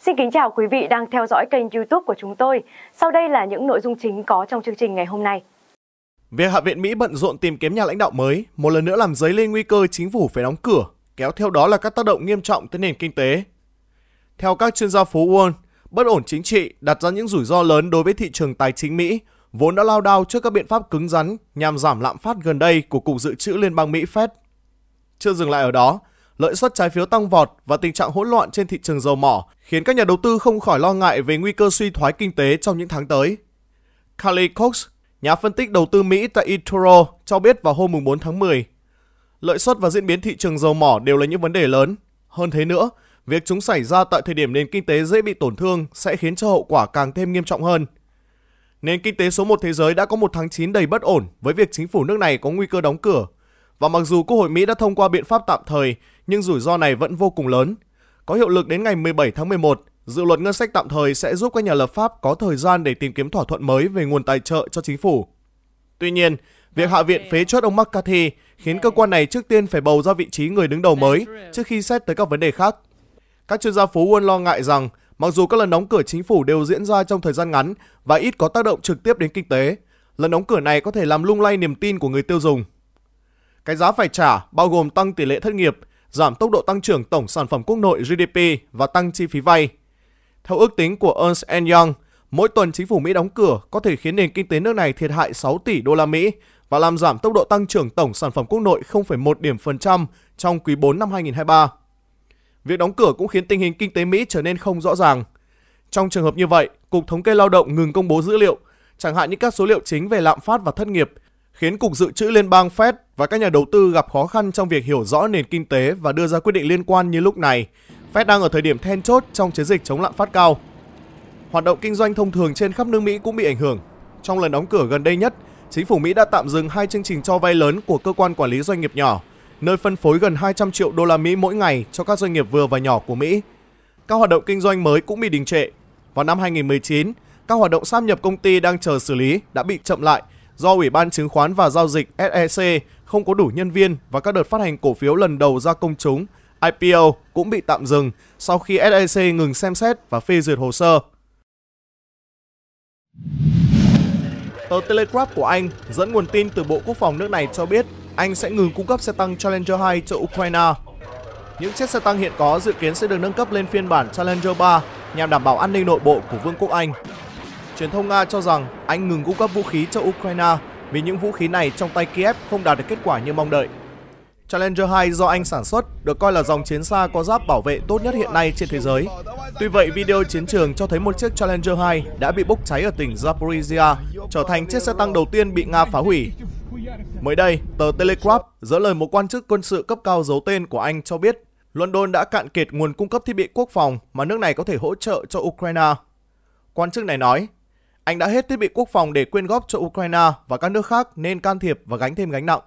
Xin kính chào quý vị đang theo dõi kênh YouTube của chúng tôi. Sau đây là những nội dung chính có trong chương trình ngày hôm nay. Việc Hạ viện Mỹ bận rộn tìm kiếm nhà lãnh đạo mới, một lần nữa làm dấy lên nguy cơ chính phủ phải đóng cửa, kéo theo đó là các tác động nghiêm trọng tới nền kinh tế. Theo các chuyên gia phố Wall, bất ổn chính trị đặt ra những rủi ro lớn đối với thị trường tài chính Mỹ, vốn đã lao đao trước các biện pháp cứng rắn nhằm giảm lạm phát gần đây của Cục Dự trữ Liên bang Mỹ Fed. Chưa dừng lại ở đó, lợi suất trái phiếu tăng vọt và tình trạng hỗn loạn trên thị trường dầu mỏ khiến các nhà đầu tư không khỏi lo ngại về nguy cơ suy thoái kinh tế trong những tháng tới. Carly Cox, nhà phân tích đầu tư Mỹ tại eToro, cho biết vào hôm 4 tháng 10, lợi suất và diễn biến thị trường dầu mỏ đều là những vấn đề lớn. Hơn thế nữa, việc chúng xảy ra tại thời điểm nền kinh tế dễ bị tổn thương sẽ khiến cho hậu quả càng thêm nghiêm trọng hơn. Nền kinh tế số 1 thế giới đã có một tháng 9 đầy bất ổn với việc chính phủ nước này có nguy cơ đóng cửa và mặc dù Quốc hội Mỹ đã thông qua biện pháp tạm thời, nhưng rủi ro này vẫn vô cùng lớn. Có hiệu lực đến ngày 17 tháng 11, dự luật ngân sách tạm thời sẽ giúp các nhà lập pháp có thời gian để tìm kiếm thỏa thuận mới về nguồn tài trợ cho chính phủ. Tuy nhiên, việc Hạ viện phế chốt ông McCarthy khiến cơ quan này trước tiên phải bầu ra vị trí người đứng đầu mới trước khi xét tới các vấn đề khác. Các chuyên gia Phú Quân lo ngại rằng, mặc dù các lần đóng cửa chính phủ đều diễn ra trong thời gian ngắn và ít có tác động trực tiếp đến kinh tế, lần đóng cửa này có thể làm lung lay niềm tin của người tiêu dùng. Cái giá phải trả bao gồm tăng tỷ lệ thất nghiệp, giảm tốc độ tăng trưởng tổng sản phẩm quốc nội GDP và tăng chi phí vay. Theo ước tính của Ernst Young, mỗi tuần chính phủ Mỹ đóng cửa có thể khiến nền kinh tế nước này thiệt hại 6 tỷ đô la Mỹ và làm giảm tốc độ tăng trưởng tổng sản phẩm quốc nội 0,1 điểm phần trăm trong quý 4 năm 2023. Việc đóng cửa cũng khiến tình hình kinh tế Mỹ trở nên không rõ ràng. Trong trường hợp như vậy, Cục Thống kê Lao động ngừng công bố dữ liệu, chẳng hạn như các số liệu chính về lạm phát và thất nghiệp – khiến Cục Dự trữ Liên bang Fed và các nhà đầu tư gặp khó khăn trong việc hiểu rõ nền kinh tế và đưa ra quyết định liên quan như lúc này. Fed đang ở thời điểm then chốt trong chiến dịch chống lạm phát cao. Hoạt động kinh doanh thông thường trên khắp nước Mỹ cũng bị ảnh hưởng. Trong lần đóng cửa gần đây nhất, chính phủ Mỹ đã tạm dừng hai chương trình cho vay lớn của cơ quan quản lý doanh nghiệp nhỏ, nơi phân phối gần 200 triệu đô la Mỹ mỗi ngày cho các doanh nghiệp vừa và nhỏ của Mỹ. Các hoạt động kinh doanh mới cũng bị đình trệ. Vào năm 2019, các hoạt động sáp nhập công ty đang chờ xử lý đã bị chậm lại – do Ủy ban Chứng khoán và Giao dịch SEC không có đủ nhân viên và các đợt phát hành cổ phiếu lần đầu ra công chúng, IPO cũng bị tạm dừng sau khi SEC ngừng xem xét và phê duyệt hồ sơ. Tờ Telegraph của Anh dẫn nguồn tin từ Bộ Quốc phòng nước này cho biết Anh sẽ ngừng cung cấp xe tăng Challenger 2 cho Ukraine. Những chiếc xe tăng hiện có dự kiến sẽ được nâng cấp lên phiên bản Challenger 3 nhằm đảm bảo an ninh nội bộ của Vương quốc Anh Truyền thông Nga cho rằng Anh ngừng cung cấp vũ khí cho Ukraine vì những vũ khí này trong tay Kiev không đạt được kết quả như mong đợi. Challenger 2 do Anh sản xuất được coi là dòng chiến xa có giáp bảo vệ tốt nhất hiện nay trên thế giới. Tuy vậy, video chiến trường cho thấy một chiếc Challenger 2 đã bị bốc cháy ở tỉnh Zaporizhia, trở thành chiếc xe tăng đầu tiên bị Nga phá hủy. Mới đây, tờ Telegraph dẫn lời một quan chức quân sự cấp cao giấu tên của Anh cho biết London đã cạn kiệt nguồn cung cấp thiết bị quốc phòng mà nước này có thể hỗ trợ cho Ukraine. Quan chức này nói, anh đã hết thiết bị quốc phòng để quyên góp cho Ukraine và các nước khác nên can thiệp và gánh thêm gánh nặng.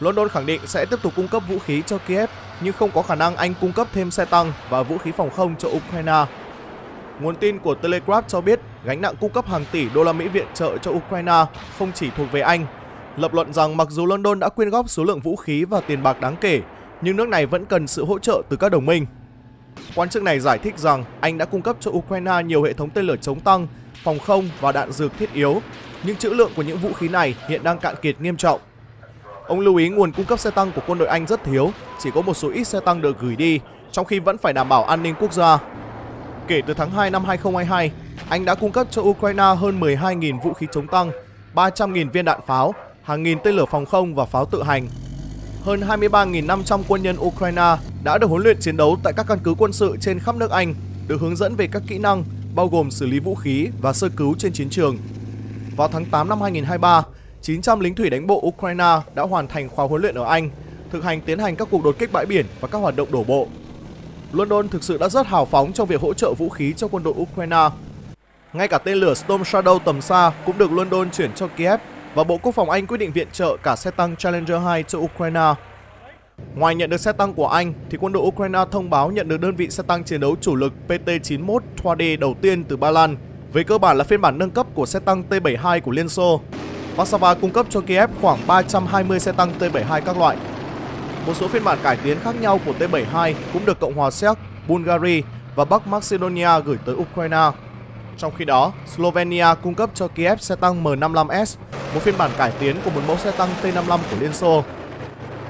London khẳng định sẽ tiếp tục cung cấp vũ khí cho Kiev nhưng không có khả năng Anh cung cấp thêm xe tăng và vũ khí phòng không cho Ukraine. Nguồn tin của Telegraph cho biết gánh nặng cung cấp hàng tỷ đô la Mỹ viện trợ cho Ukraine không chỉ thuộc về Anh. Lập luận rằng mặc dù London đã quyên góp số lượng vũ khí và tiền bạc đáng kể, nhưng nước này vẫn cần sự hỗ trợ từ các đồng minh. Quan chức này giải thích rằng Anh đã cung cấp cho Ukraine nhiều hệ thống tên lửa chống tăng phòng không và đạn dược thiết yếu, nhưng trữ lượng của những vũ khí này hiện đang cạn kiệt nghiêm trọng. Ông lưu ý nguồn cung cấp xe tăng của quân đội Anh rất thiếu, chỉ có một số ít xe tăng được gửi đi, trong khi vẫn phải đảm bảo an ninh quốc gia. Kể từ tháng 2 năm 2022, Anh đã cung cấp cho Ukraine hơn 12.000 vũ khí chống tăng, 300.000 viên đạn pháo, hàng nghìn tên lửa phòng không và pháo tự hành. Hơn 23.500 quân nhân Ukraine đã được huấn luyện chiến đấu tại các căn cứ quân sự trên khắp nước Anh, được hướng dẫn về các kỹ năng, bao gồm xử lý vũ khí và sơ cứu trên chiến trường. Vào tháng 8 năm 2023, 900 lính thủy đánh bộ Ukraine đã hoàn thành khóa huấn luyện ở Anh, thực hành tiến hành các cuộc đột kích bãi biển và các hoạt động đổ bộ. London thực sự đã rất hào phóng trong việc hỗ trợ vũ khí cho quân đội Ukraine. Ngay cả tên lửa Storm Shadow tầm xa cũng được London chuyển cho Kiev và Bộ Quốc phòng Anh quyết định viện trợ cả xe tăng Challenger 2 cho Ukraine Ngoài nhận được xe tăng của Anh, thì quân đội Ukraine thông báo nhận được đơn vị xe tăng chiến đấu chủ lực PT-91 3D đầu tiên từ Ba Lan, về cơ bản là phiên bản nâng cấp của xe tăng T-72 của Liên Xô. Warsaw cung cấp cho Kiev khoảng 320 xe tăng T-72 các loại. Một số phiên bản cải tiến khác nhau của T-72 cũng được Cộng hòa Séc, Bulgaria và Bắc Macedonia gửi tới Ukraine. Trong khi đó, Slovenia cung cấp cho Kiev xe tăng M55S, một phiên bản cải tiến của một mẫu xe tăng T-55 của Liên Xô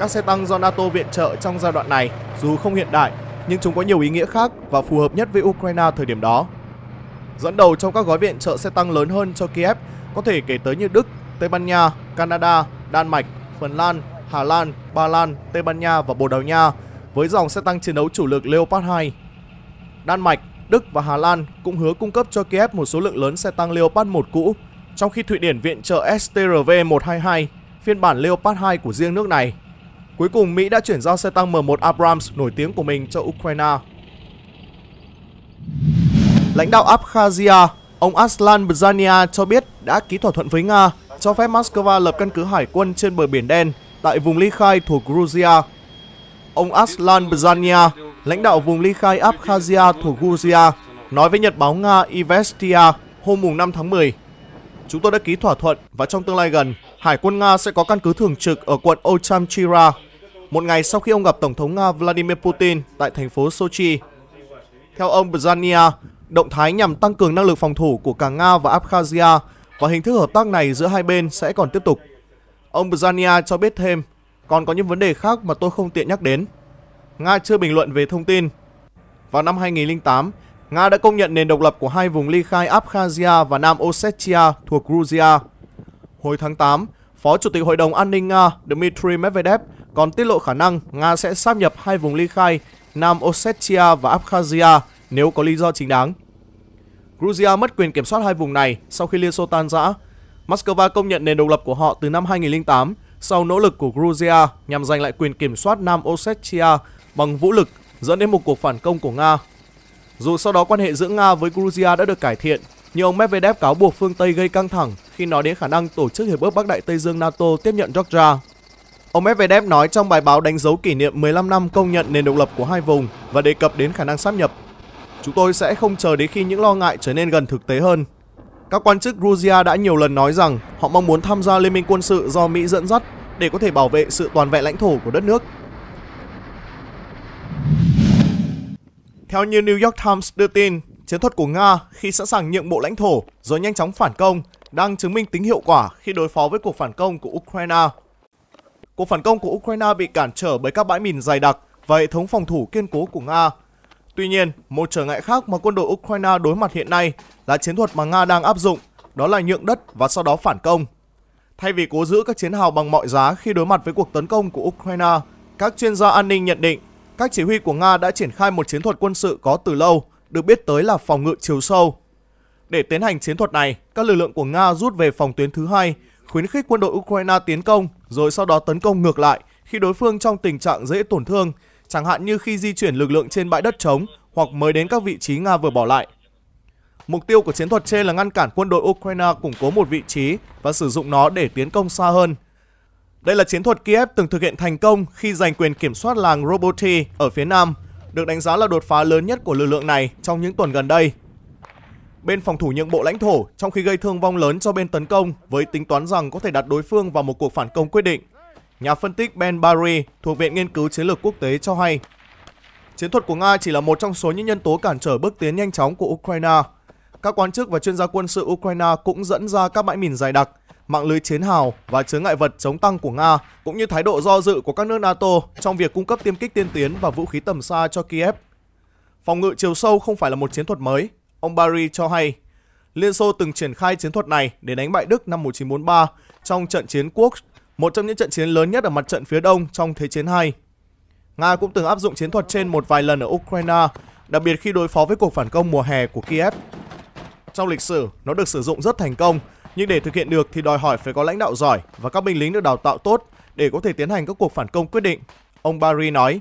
các xe tăng do NATO viện trợ trong giai đoạn này dù không hiện đại nhưng chúng có nhiều ý nghĩa khác và phù hợp nhất với Ukraine thời điểm đó. Dẫn đầu trong các gói viện trợ xe tăng lớn hơn cho Kiev có thể kể tới như Đức, Tây Ban Nha, Canada, Đan Mạch, Phần Lan, Hà Lan, Ba Lan, Tây Ban Nha và Bồ Đào Nha với dòng xe tăng chiến đấu chủ lực Leopard 2. Đan Mạch, Đức và Hà Lan cũng hứa cung cấp cho Kiev một số lượng lớn xe tăng Leopard 1 cũ, trong khi Thụy Điển viện trợ STRV-122, phiên bản Leopard 2 của riêng nước này Cuối cùng, Mỹ đã chuyển giao xe tăng M1 Abrams nổi tiếng của mình cho Ukraine. Lãnh đạo Abkhazia, ông Aslan Bzania cho biết đã ký thỏa thuận với Nga cho phép Moscow lập căn cứ hải quân trên bờ biển đen tại vùng ly khai thuộc Georgia. Ông Aslan Bzania, lãnh đạo vùng ly khai Abkhazia thuộc Georgia, nói với nhật báo Nga Ivestia hôm 5 tháng 10. Chúng tôi đã ký thỏa thuận và trong tương lai gần, Hải quân Nga sẽ có căn cứ thường trực ở quận Ochamchira, một ngày sau khi ông gặp Tổng thống Nga Vladimir Putin tại thành phố Sochi. Theo ông Bzania, động thái nhằm tăng cường năng lực phòng thủ của cả Nga và Abkhazia và hình thức hợp tác này giữa hai bên sẽ còn tiếp tục. Ông Bzania cho biết thêm, còn có những vấn đề khác mà tôi không tiện nhắc đến. Nga chưa bình luận về thông tin. Vào năm 2008, Nga đã công nhận nền độc lập của hai vùng ly khai Abkhazia và Nam Ossetia thuộc Georgia. Hồi tháng 8, Phó Chủ tịch Hội đồng An ninh Nga Dmitry Medvedev còn tiết lộ khả năng Nga sẽ sáp nhập hai vùng ly khai Nam Ossetia và Abkhazia nếu có lý do chính đáng. Georgia mất quyền kiểm soát hai vùng này sau khi Liên Xô tan rã. Moscow công nhận nền độc lập của họ từ năm 2008 sau nỗ lực của Georgia nhằm giành lại quyền kiểm soát Nam Ossetia bằng vũ lực dẫn đến một cuộc phản công của Nga. Dù sau đó quan hệ giữa Nga với Georgia đã được cải thiện, nhưng ông Medvedev cáo buộc phương Tây gây căng thẳng khi nói đến khả năng tổ chức Hiệp ước Bắc Đại Tây Dương NATO tiếp nhận Georgia. Ông Medvedev nói trong bài báo đánh dấu kỷ niệm 15 năm công nhận nền độc lập của hai vùng và đề cập đến khả năng sáp nhập. Chúng tôi sẽ không chờ đến khi những lo ngại trở nên gần thực tế hơn. Các quan chức Georgia đã nhiều lần nói rằng họ mong muốn tham gia liên minh quân sự do Mỹ dẫn dắt để có thể bảo vệ sự toàn vẹn lãnh thổ của đất nước. Theo như New York Times đưa tin, chiến thuật của Nga khi sẵn sàng nhượng bộ lãnh thổ rồi nhanh chóng phản công đang chứng minh tính hiệu quả khi đối phó với cuộc phản công của Ukraine. Cuộc phản công của Ukraine bị cản trở bởi các bãi mìn dày đặc và hệ thống phòng thủ kiên cố của Nga. Tuy nhiên, một trở ngại khác mà quân đội Ukraine đối mặt hiện nay là chiến thuật mà Nga đang áp dụng, đó là nhượng đất và sau đó phản công. Thay vì cố giữ các chiến hào bằng mọi giá khi đối mặt với cuộc tấn công của Ukraine, các chuyên gia an ninh nhận định các chỉ huy của Nga đã triển khai một chiến thuật quân sự có từ lâu được biết tới là phòng ngự chiều sâu. Để tiến hành chiến thuật này, các lực lượng của Nga rút về phòng tuyến thứ hai, khuyến khích quân đội Ukraine tiến công rồi sau đó tấn công ngược lại khi đối phương trong tình trạng dễ tổn thương, chẳng hạn như khi di chuyển lực lượng trên bãi đất trống hoặc mới đến các vị trí Nga vừa bỏ lại. Mục tiêu của chiến thuật trên là ngăn cản quân đội Ukraine củng cố một vị trí và sử dụng nó để tiến công xa hơn. Đây là chiến thuật Kiev từng thực hiện thành công khi giành quyền kiểm soát làng Roboty ở phía nam được đánh giá là đột phá lớn nhất của lực lượng này trong những tuần gần đây. Bên phòng thủ nhượng bộ lãnh thổ trong khi gây thương vong lớn cho bên tấn công với tính toán rằng có thể đặt đối phương vào một cuộc phản công quyết định. Nhà phân tích Ben Barry thuộc Viện Nghiên cứu Chiến lược Quốc tế cho hay, chiến thuật của Nga chỉ là một trong số những nhân tố cản trở bước tiến nhanh chóng của Ukraine. Các quan chức và chuyên gia quân sự Ukraine cũng dẫn ra các bãi mìn dài đặc mạng lưới chiến hào và chứa ngại vật chống tăng của Nga, cũng như thái độ do dự của các nước NATO trong việc cung cấp tiêm kích tiên tiến và vũ khí tầm xa cho Kiev. Phòng ngự chiều sâu không phải là một chiến thuật mới, ông Barry cho hay. Liên Xô từng triển khai chiến thuật này để đánh bại Đức năm 1943 trong trận chiến Quốc, một trong những trận chiến lớn nhất ở mặt trận phía đông trong Thế chiến II. Nga cũng từng áp dụng chiến thuật trên một vài lần ở Ukraine, đặc biệt khi đối phó với cuộc phản công mùa hè của Kiev. Trong lịch sử, nó được sử dụng rất thành công nhưng để thực hiện được thì đòi hỏi phải có lãnh đạo giỏi và các binh lính được đào tạo tốt để có thể tiến hành các cuộc phản công quyết định, ông Barry nói.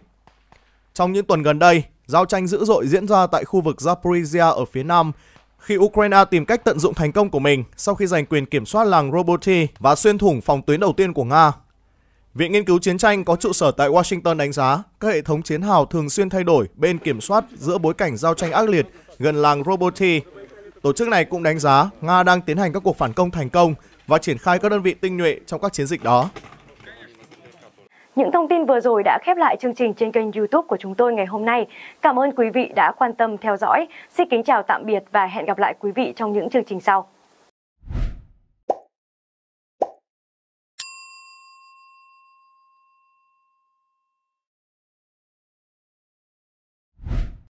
Trong những tuần gần đây, giao tranh dữ dội diễn ra tại khu vực Zaporizhia ở phía nam khi Ukraine tìm cách tận dụng thành công của mình sau khi giành quyền kiểm soát làng Roboty và xuyên thủng phòng tuyến đầu tiên của Nga. Viện Nghiên cứu Chiến tranh có trụ sở tại Washington đánh giá các hệ thống chiến hào thường xuyên thay đổi bên kiểm soát giữa bối cảnh giao tranh ác liệt gần làng Roboty Tổ chức này cũng đánh giá Nga đang tiến hành các cuộc phản công thành công và triển khai các đơn vị tinh nhuệ trong các chiến dịch đó. Những thông tin vừa rồi đã khép lại chương trình trên kênh YouTube của chúng tôi ngày hôm nay. Cảm ơn quý vị đã quan tâm theo dõi. Xin kính chào tạm biệt và hẹn gặp lại quý vị trong những chương trình sau.